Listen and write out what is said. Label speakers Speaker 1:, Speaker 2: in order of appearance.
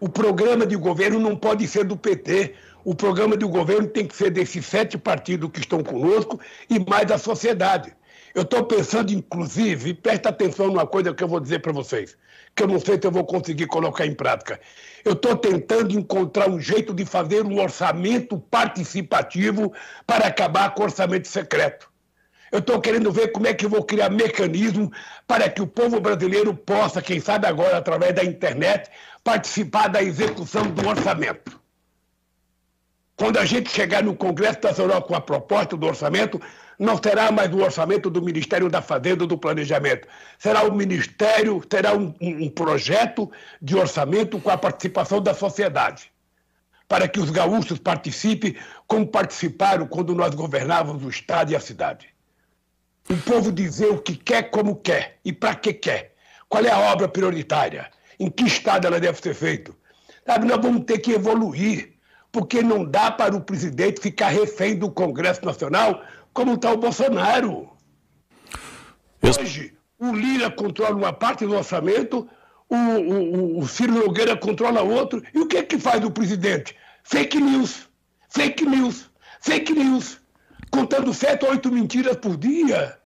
Speaker 1: O programa de governo não pode ser do PT. O programa de governo tem que ser desses sete partidos que estão conosco e mais da sociedade. Eu estou pensando, inclusive, presta atenção numa coisa que eu vou dizer para vocês, que eu não sei se eu vou conseguir colocar em prática. Eu estou tentando encontrar um jeito de fazer um orçamento participativo para acabar com o orçamento secreto. Eu estou querendo ver como é que eu vou criar mecanismo para que o povo brasileiro possa, quem sabe agora, através da internet, participar da execução do orçamento. Quando a gente chegar no Congresso Nacional com a proposta do orçamento, não será mais o orçamento do Ministério da Fazenda do Planejamento. Será o Ministério, terá um, um projeto de orçamento com a participação da sociedade para que os gaúchos participem como participaram quando nós governávamos o Estado e a cidade. O povo dizer o que quer, como quer e para que quer. Qual é a obra prioritária? Em que estado ela deve ser feita? Sabe, nós vamos ter que evoluir, porque não dá para o presidente ficar refém do Congresso Nacional como está o Bolsonaro. Hoje, o Lira controla uma parte do orçamento, o, o, o Ciro Nogueira controla outro. E o que, é que faz o presidente? Fake news, fake news, fake news, contando sete ou oito mentiras por dia.